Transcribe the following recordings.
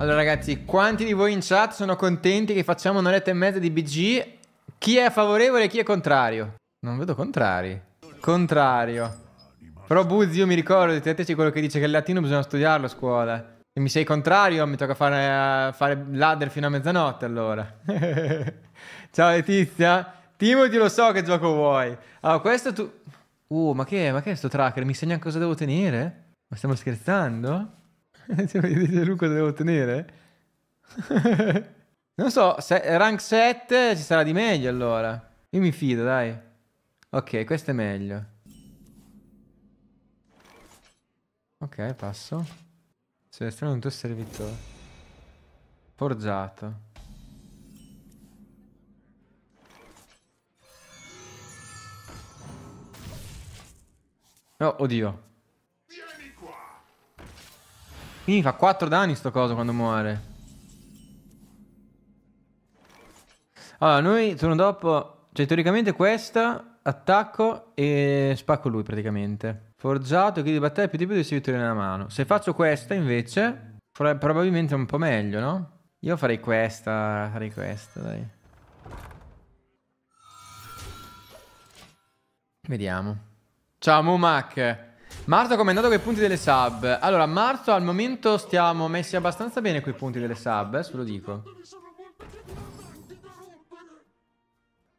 Allora ragazzi, quanti di voi in chat sono contenti che facciamo un'oretta e mezza di BG? Chi è favorevole e chi è contrario? Non vedo contrari. Contrario. Però Buzzi, io mi ricordo, diteci quello che dice che il latino bisogna studiarlo a scuola. Se mi sei contrario, mi tocca fare, eh, fare ladder fino a mezzanotte allora. Ciao Letizia. Timothy, lo so che gioco vuoi. Allora, ah, questo tu... Uh, ma che è? Ma che è sto tracker? Mi segna cosa devo tenere? Ma stiamo scherzando? Dice Luca devo tenere non so, se, rank 7 ci sarà di meglio allora. Io mi fido, dai. Ok, questo è meglio. Ok, passo. strano un tuo servitore. Forgiato. Oh, oddio. Quindi fa 4 danni sto coso quando muore. Allora, noi turno dopo... Cioè, teoricamente questa, attacco e spacco lui praticamente. Forgiato, chi di battaglia più di più di vittoria nella mano. Se faccio questa invece, probabilmente è un po' meglio, no? Io farei questa, farei questa, dai. Vediamo. Ciao Mumac! Marzo ha con i punti delle sub. Allora, Marzo al momento stiamo messi abbastanza bene quei punti delle sub, eh, se lo dico.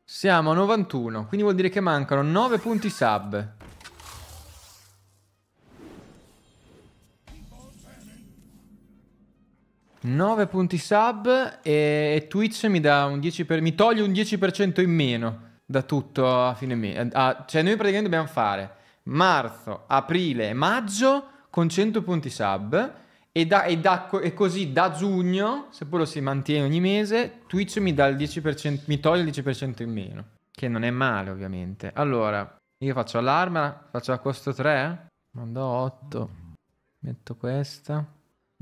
Siamo a 91, quindi vuol dire che mancano 9 punti sub. Nove punti sub e Twitch mi, per... mi toglie un 10% in meno da tutto a fine mese. Ah, cioè noi praticamente dobbiamo fare marzo, aprile e maggio con 100 punti sub e, da, e, da, e così da giugno, se poi lo si mantiene ogni mese, Twitch mi, mi toglie il 10% in meno, che non è male ovviamente. Allora, io faccio all'arma, faccio a costo 3, mando 8, metto questa.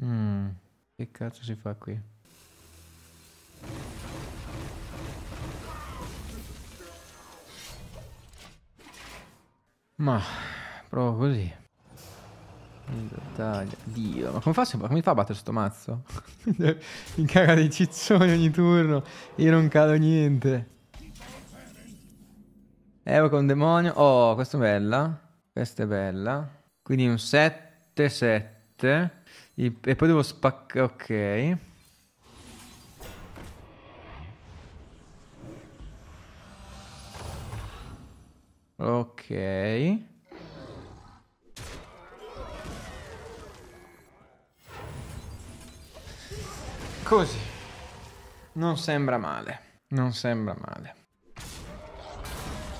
Mm, che cazzo si fa qui? Ma provo così. Battaglia. Dio, ma come, fa, come fa a battere sto mazzo? mi caga dei ciccioni ogni turno. Io non cado niente. Evoca un demonio. Oh, questa è bella. Questa è bella. Quindi un 7-7. E poi devo spaccare... Ok. Ok. Così. Non sembra male. Non sembra male.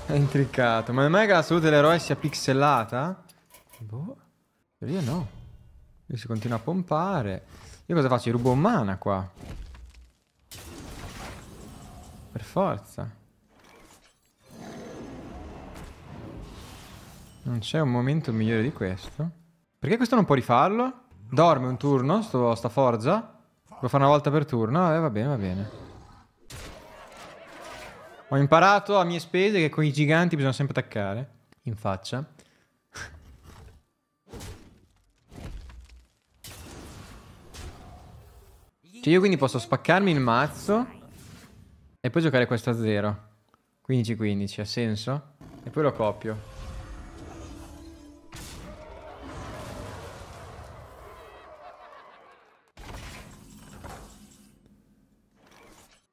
È intricato. Ma non è mai che la salute dell'eroe sia pixelata? Boh. Io no. Io si continua a pompare. Io cosa faccio? Rubo un mana qua. Per forza. Non mm, c'è un momento migliore di questo. Perché questo non può rifarlo? Dorme un turno, sto, sta forza. Lo fa una volta per turno, eh, va bene, va bene. Ho imparato a mie spese che con i giganti bisogna sempre attaccare. In faccia. cioè io quindi posso spaccarmi il mazzo e poi giocare questo a 0. 15-15, ha senso? E poi lo copio.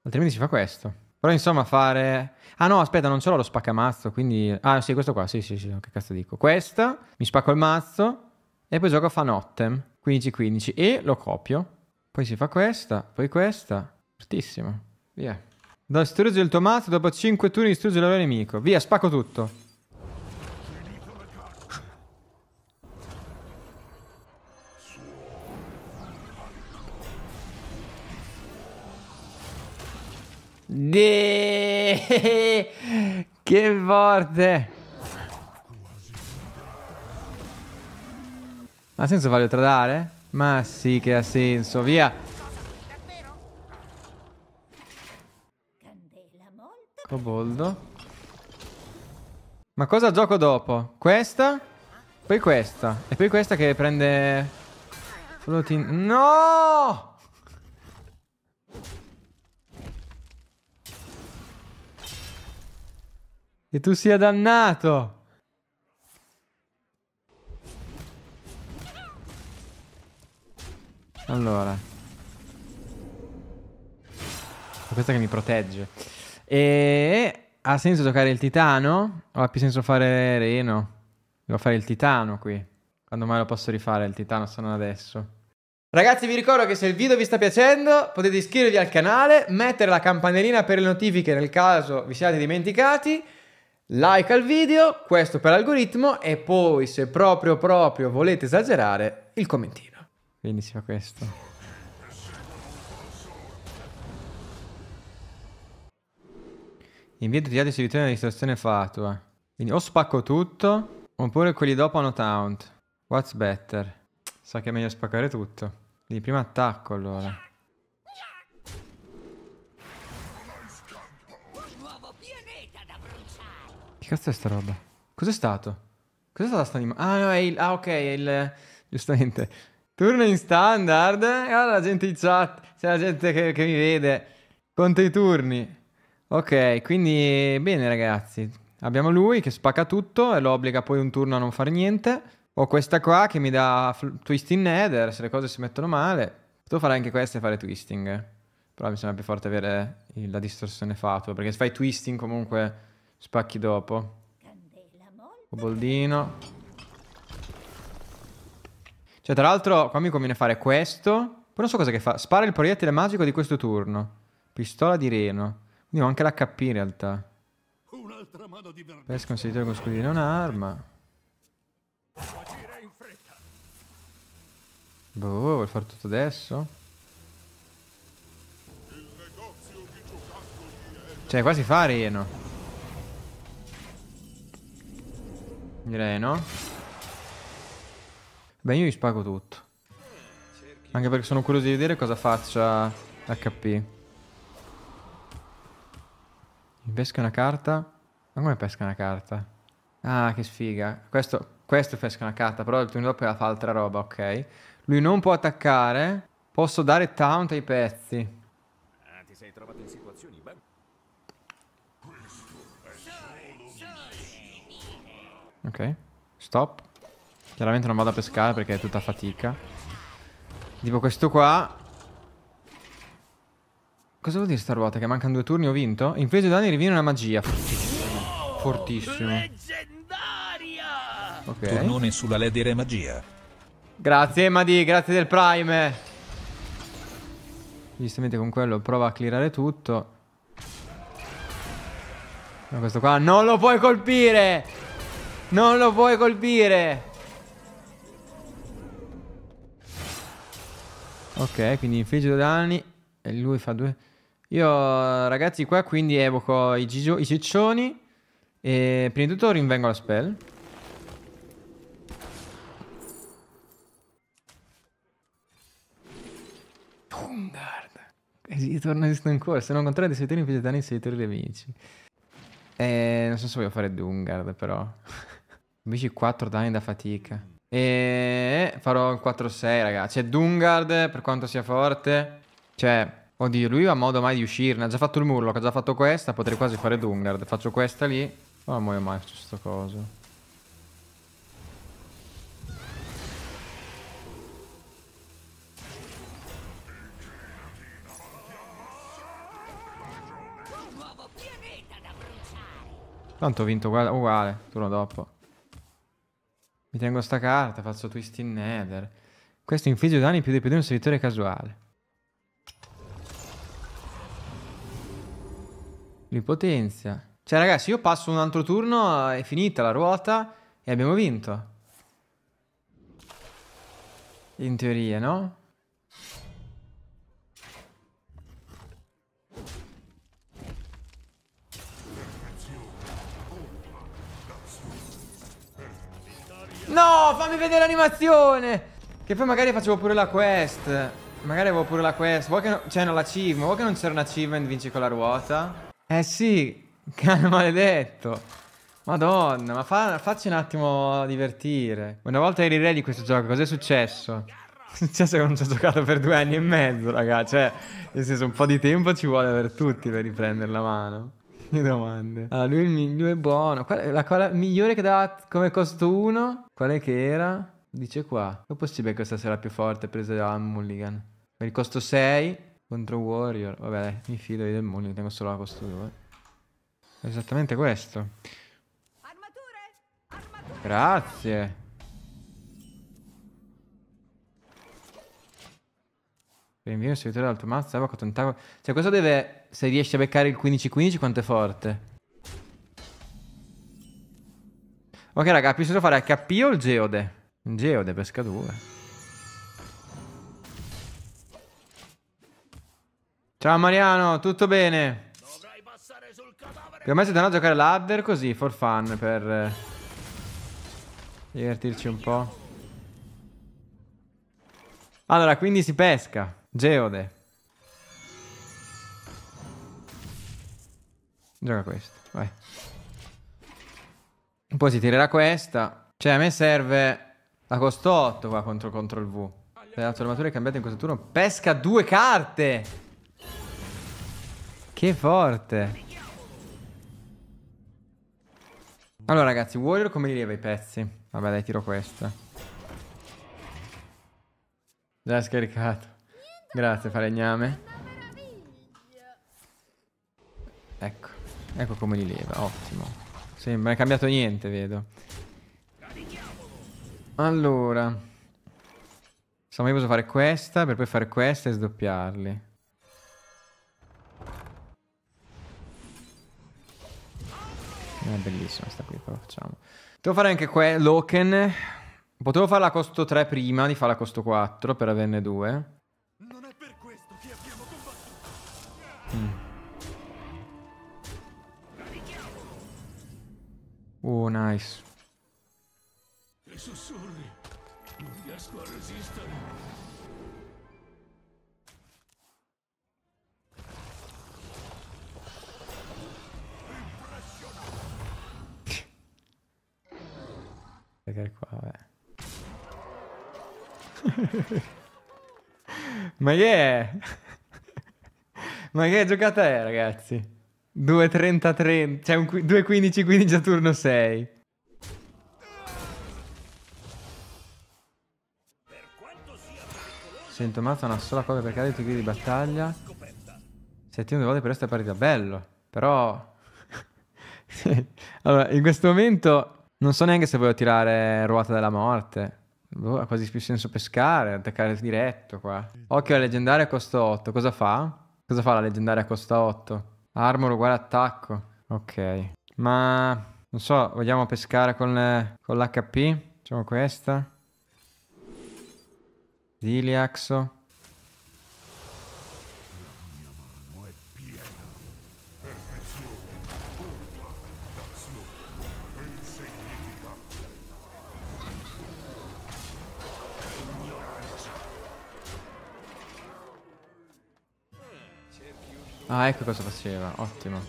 Altrimenti si fa questo. Però insomma fare... Ah no, aspetta, non ce l'ho lo spaccamazzo, quindi... Ah sì, questo qua, sì, sì, sì, che cazzo dico. Questa, mi spacco il mazzo e poi gioco a Fanottem, 15-15, e lo copio. Poi si fa questa, poi questa. Fortissimo. Via. Distruggi il tuo mazzo, dopo 5 turni distruggi il loro nemico. Via, spacco tutto. De... Che forte! ha senso farlo tradare? Ma sì che ha senso, via! Coboldo. Ma cosa gioco dopo? Questa? Poi questa. E poi questa che prende... No! Che tu sia dannato! Allora. questa che mi protegge. E... Ha senso giocare il titano? O ha più senso fare Reno? Devo fare il titano qui. Quando mai lo posso rifare il titano se non adesso? Ragazzi vi ricordo che se il video vi sta piacendo potete iscrivervi al canale, mettere la campanellina per le notifiche nel caso vi siate dimenticati Like al video, questo per l'algoritmo e poi se proprio proprio volete esagerare, il commentino. Benissimo questo. Invito di esibizione della distrazione fatua. Eh. Quindi o spacco tutto, oppure quelli dopo hanno taunt. What's better? Sa che è meglio spaccare tutto. Quindi prima attacco allora. Che cazzo è sta roba? Cos'è stato? Cos'è stata sta animazione? Ah, no, è il... Ah, ok, è il... Giustamente. Turno in standard. Eh, guarda la gente in chat. C'è la gente che, che mi vede. Conta i turni. Ok, quindi... Bene, ragazzi. Abbiamo lui che spacca tutto e lo obbliga poi un turno a non fare niente. Ho questa qua che mi dà twisting nether se le cose si mettono male. Potevo fare anche questa e fare twisting. Però mi sembra più forte avere la distorsione fatua, perché se fai twisting comunque Spacchi dopo. Coboldino. Cioè, tra l'altro, qua mi conviene fare questo. Poi non so cosa che fa. Spara il proiettile magico di questo turno. Pistola di reno. Quindi ho anche l'HP in realtà. Pesca un seditore con scudino è un'arma. Boh, vuol fare tutto adesso? Cioè, qua si fa reno. Direi no. Beh, io gli spago tutto. Anche perché sono curioso di vedere cosa faccia HP. Mi pesca una carta? Ma come pesca una carta? Ah, che sfiga. Questo, questo pesca una carta, però il turno dopo la fa altra roba, ok. Lui non può attaccare. Posso dare taunt ai pezzi. Ah, ti sei trovato in situazione. Ok. Stop. Chiaramente non vado a pescare perché è tutta fatica. Tipo questo qua... Cosa vuol dire sta ruota? Che mancano due turni ho vinto? Infligge danni e riviene una magia. Fortissimo. Fortissimo. Ok. Turnone sulla ledere magia. Grazie Madi, grazie del prime. Giustamente con quello prova a clearare tutto. Ma questo qua non lo puoi colpire! Non lo puoi colpire Ok quindi infligge due danni E lui fa due Io ragazzi qua quindi evoco i, gigio, i ciccioni E prima di tutto rinvengo la spell Guard eh Torna esiste ancora Se non contrario di 6 turni infligge danni in 6 turni di amici eh, non so se voglio fare Dungard però Invece 4 danni da fatica. E eh, farò il 4-6, ragazzi. C'è Dungard, per quanto sia forte. Cioè, oddio, lui ha modo mai di uscirne. Ha già fatto il murlo, ha già fatto questa. Potrei quasi fare Dungard. Faccio questa lì. Non muoio mai faccio sto coso. Tanto ho vinto uguale, uguale turno dopo. Mi tengo sta carta, faccio twist in nether. Questo infligge danni più di più di un servitore casuale. L'ipotenzia. Cioè ragazzi, io passo un altro turno, è finita la ruota e abbiamo vinto. In teoria, no? No, fammi vedere l'animazione. Che poi magari facevo pure la quest. Magari avevo pure la quest. Vuoi che no... c'era cioè, l'achievement? Vuoi che non c'era un achievement vinci con la ruota? Eh sì, cane maledetto. Madonna, ma fa... facci un attimo divertire. Una volta eri re di questo gioco, cos'è successo? È successo che cioè, non ci ho giocato per due anni e mezzo, raga. Cioè, nel senso, un po' di tempo ci vuole per tutti per riprendere la mano. Che domande. Allora, ah, lui, il, lui è buono. Qual, la, cola migliore che dava come costo 1? Qual è che era? Dice qua. È possibile che questa sia la più forte presa da Mulligan? Per il costo 6 contro Warrior. Vabbè, mi fido io del Mulligan, tengo solo la costo 2. esattamente questo. Armature! Armature! Grazie. Rinvio un servitore dal tuo mazzo, Cioè, questo deve se riesci a beccare il 15-15 quanto è forte. Ok raga, più solo fare HP o il Geode? Geode, pesca 2. Ciao Mariano, tutto bene? Per me siete andati a giocare ladder così, for fun, per eh, divertirci un po'. Allora, quindi si pesca. Geode. Gioca questo, vai. Poi si tirerà questa. Cioè, a me serve la costo 8 qua contro, contro La tua armatura è cambiata in questo turno. Pesca due carte! Che forte! Allora, ragazzi, Warrior come li leva i pezzi? Vabbè, dai, tiro questa. Già scaricato. Grazie, falegname. Ecco. Ecco come li leva, ottimo. Sembra, Sì, non è cambiato niente, vedo. Allora. Insomma, io posso fare questa per poi fare questa e sdoppiarli. È bellissima sta qui, però facciamo. Devo fare anche qua l'Oken. Potevo farla a costo 3 prima di farla a costo 4 per averne due. Oh, nice. I sussurri. Non riesco a resistere. Perché qua, vabbè. Ma che è? Ma che giocata è, ragazzi? 2.30-30, cioè 2.15-15 a turno 6. Sento mazza una sola cosa per cadere tigri di battaglia. Settimo due volte per questa partita, bello. Però... allora, in questo momento non so neanche se voglio tirare ruota della morte. Boh, ha quasi più senso pescare, attaccare diretto qua. Occhio, la leggendaria costa 8. Cosa fa? Cosa fa la leggendaria costa 8? Armor uguale attacco. Ok. Ma non so, vogliamo pescare con, con l'HP? Facciamo questa. Ziliaxo. Ah, ecco cosa faceva. Ottimo.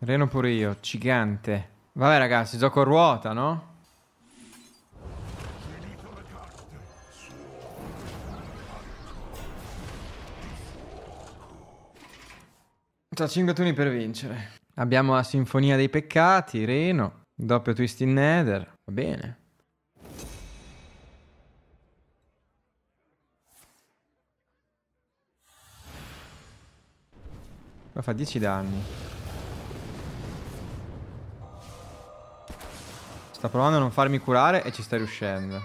Reno pure io, gigante. Vabbè ragazzi, gioco a ruota, no? Tra 5 turni per vincere. Abbiamo la Sinfonia dei Peccati, Reno, doppio Twist in Nether. Va bene. Ma fa 10 danni. Sta provando a non farmi curare e ci sta riuscendo.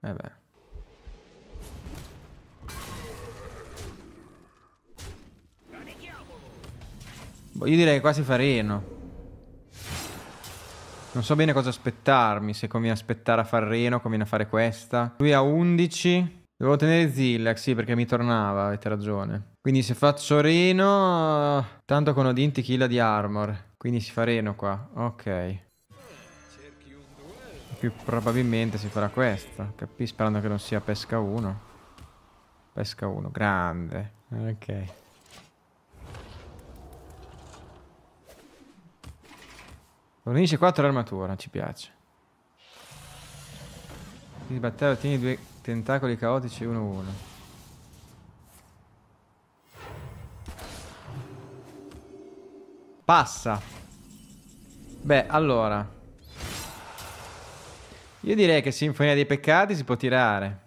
E eh beh. Boh, io direi che qua si fa Reno. Non so bene cosa aspettarmi, se conviene aspettare a fare Reno, conviene fare questa. Lui ha 11. Devo tenere Zillax, sì, perché mi tornava, avete ragione. Quindi se faccio Reno, tanto con Odin ti killa di armor. Quindi si fa Reno qua, ok. Più probabilmente si farà questa. Capì? Sperando che non sia pesca 1. Pesca 1, grande. Ok. Fornisce 4 armatura, ci piace. Di battaglia ottieni due tentacoli caotici 1-1. Passa. Beh, allora. Io direi che Sinfonia dei Peccati si può tirare.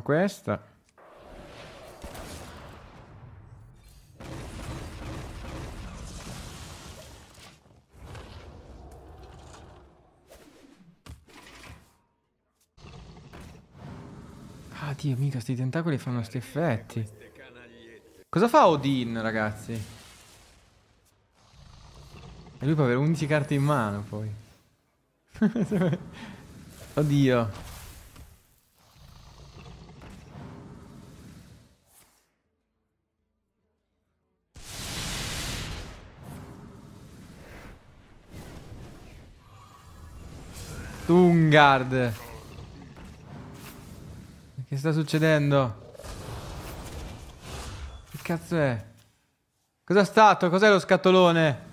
Prendiamo questa. Ah, Dio, mica, sti tentacoli fanno sti effetti. Cosa fa Odin, ragazzi? E lui può avere 11 carte in mano, poi. Oddio. Lingard. Che sta succedendo? Che cazzo è? Cosa è stato? Cos'è lo scatolone?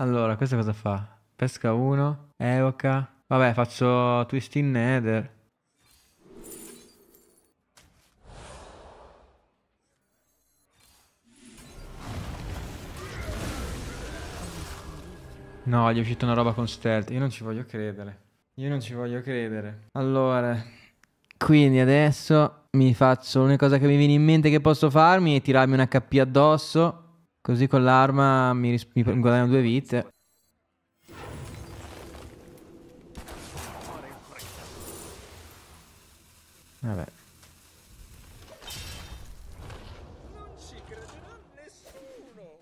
Allora, questa cosa fa? Pesca 1, evoca. Vabbè, faccio twist in nether. No, gli è uscita una roba con stealth. Io non ci voglio credere. Io non ci voglio credere. Allora, quindi adesso mi faccio l'unica cosa che mi viene in mente che posso farmi è tirarmi un HP addosso Così con l'arma mi, ris- mi guadagno due vite. Vabbè. Non ci crederà nessuno.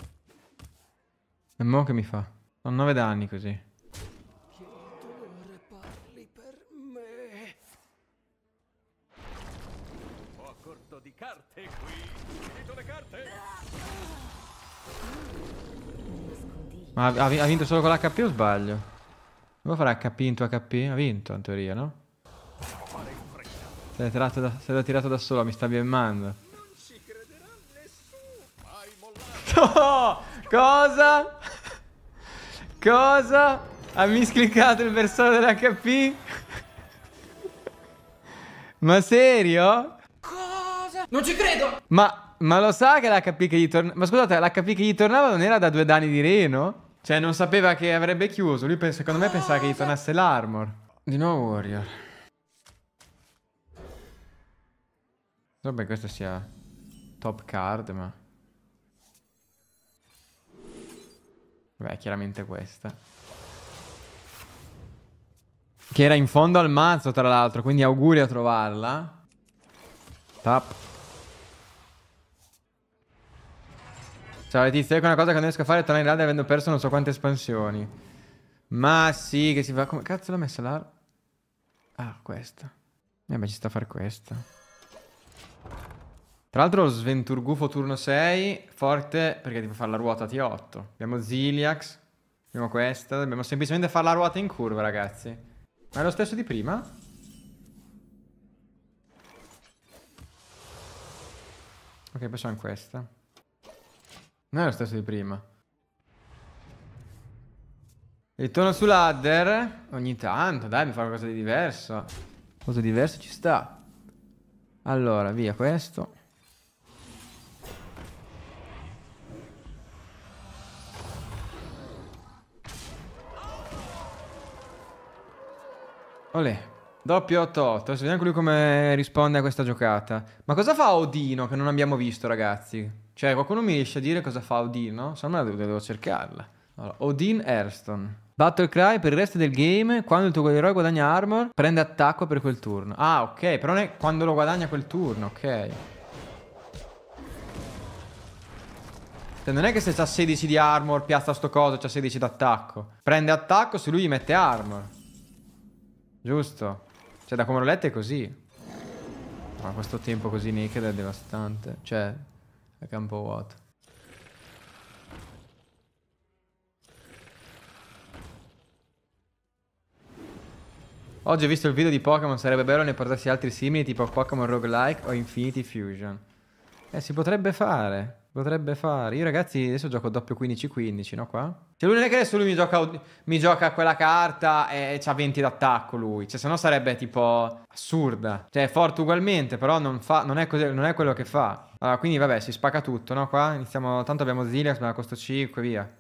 E mo che mi fa? Sono nove danni così. Ma ha, ha vinto solo con l'HP o sbaglio? Come farà HP into HP? Ha vinto in teoria, no? Se l'ha tirato, da, tirato da solo, mi sta biemmando. No! Cosa? Cosa? Ha miscliccato il bersaglio dell'HP? Ma serio? Cosa? Non ci credo! Ma, ma lo sa che l'HP che gli tornava... Ma scusate, l'HP che gli tornava non era da due danni di Reno? Cioè, non sapeva che avrebbe chiuso. Lui, secondo me, pensava che gli tornasse l'armor. Di nuovo Warrior. Vabbè, so questa sia top card, ma... Beh, chiaramente questa. Che era in fondo al mazzo, tra l'altro, quindi auguri a trovarla. Tap. Ciao Letizia, ecco una cosa che non riesco a fare, tornare in radio avendo perso non so quante espansioni. Ma sì, che si fa... Come cazzo l'ha messa l'ar... Ah, questa. Eh beh, ci sta a fare questa. Tra l'altro Sventurgufo turno 6, forte perché devo fare la ruota T8. Abbiamo Ziliax, abbiamo questa, dobbiamo semplicemente fare la ruota in curva, ragazzi. Ma è lo stesso di prima? Ok, passiamo in questa. Non è lo stesso di prima. Ritorno ladder. Ogni tanto, dai, mi fa qualcosa di diverso. Cosa diverso ci sta. Allora, via questo. Olè. Doppio 8-8. Adesso vediamo lui come risponde a questa giocata. Ma cosa fa Odino che non abbiamo visto, ragazzi? Cioè, qualcuno mi riesce a dire cosa fa Odin, no? Se no devo, devo cercarla. Allora, Odin Arston. Battle Cry per il resto del game, quando il tuo eroe guadagna armor, prende attacco per quel turno. Ah, ok, però non è quando lo guadagna quel turno, ok. Cioè, non è che se c'ha 16 di armor, piazza sto coso, c'ha 16 d'attacco. Prende attacco se lui gli mette armor. Giusto. Cioè, da come l'ho letto è così. Ma questo tempo così naked è devastante. Cioè, a campo vuoto. Oggi ho visto il video di Pokémon, sarebbe bello ne portarsi altri simili tipo Pokémon Roguelike o Infinity Fusion. Eh, si potrebbe fare potrebbe fare. Io ragazzi adesso gioco doppio 15-15, no qua? Cioè lui non è che adesso lui mi gioca, mi gioca quella carta e c'ha 20 d'attacco lui. Cioè se no sarebbe tipo assurda. Cioè è forte ugualmente, però non, fa, non, è, così, non è quello che fa. Allora quindi vabbè si spacca tutto, no qua? Iniziamo, tanto abbiamo Zilex, ma costo 5, via.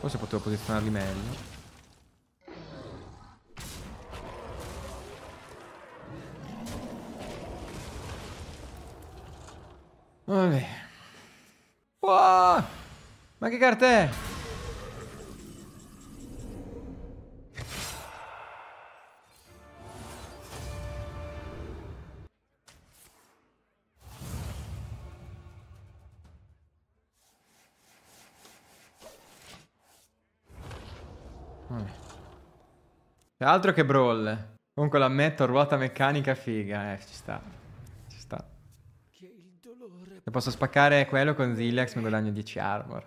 Forse potevo posizionarli meglio. Vabbè. Wow! Ma che carta è? Altro che brawl. Comunque l'ammetto, ruota meccanica figa, eh, ci sta. Se posso spaccare quello con Zilex mi guadagno 10 armor.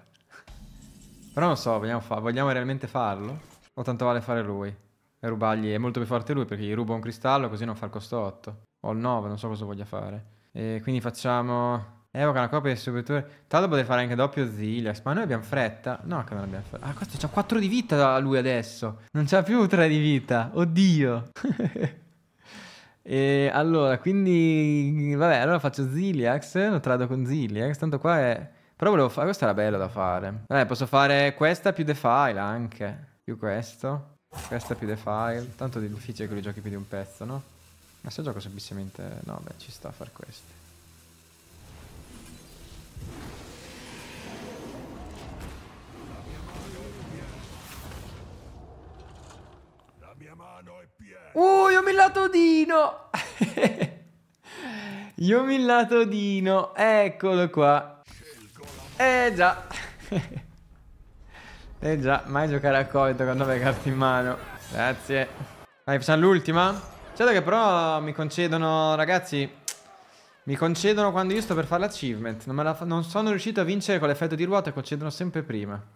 Però non so, vogliamo, fa vogliamo realmente farlo? O tanto vale fare lui? E rubargli, è molto più forte lui perché gli rubo un cristallo così non fa il costo 8. O il 9, non so cosa voglia fare. E quindi facciamo... Evoca una copia di subitore. Tanto potrei fare anche doppio Zilex. Ma noi abbiamo fretta. No, che non abbiamo fretta. Ah, questo c'ha 4 di vita lui adesso. Non c'ha più 3 di vita. Oddio. E allora, quindi, vabbè, allora faccio Ziliax, lo trado con Ziliax, tanto qua è... Però volevo fare, questa era bella da fare. Vabbè, posso fare questa più Defile anche, più questo, questa più Defile, tanto è difficile che li giochi più di un pezzo, no? Ma se gioco semplicemente... no, beh, ci sta a far questo. Uh, io mi lato Dino! io mi lato Dino, eccolo qua. Eh già. eh già, mai giocare a colto quando avevi carte in mano. Grazie. Vai, facciamo l'ultima? Certo che però mi concedono, ragazzi, mi concedono quando io sto per fare l'achievement. Non, non, sono riuscito a vincere con l'effetto di ruota e concedono sempre prima.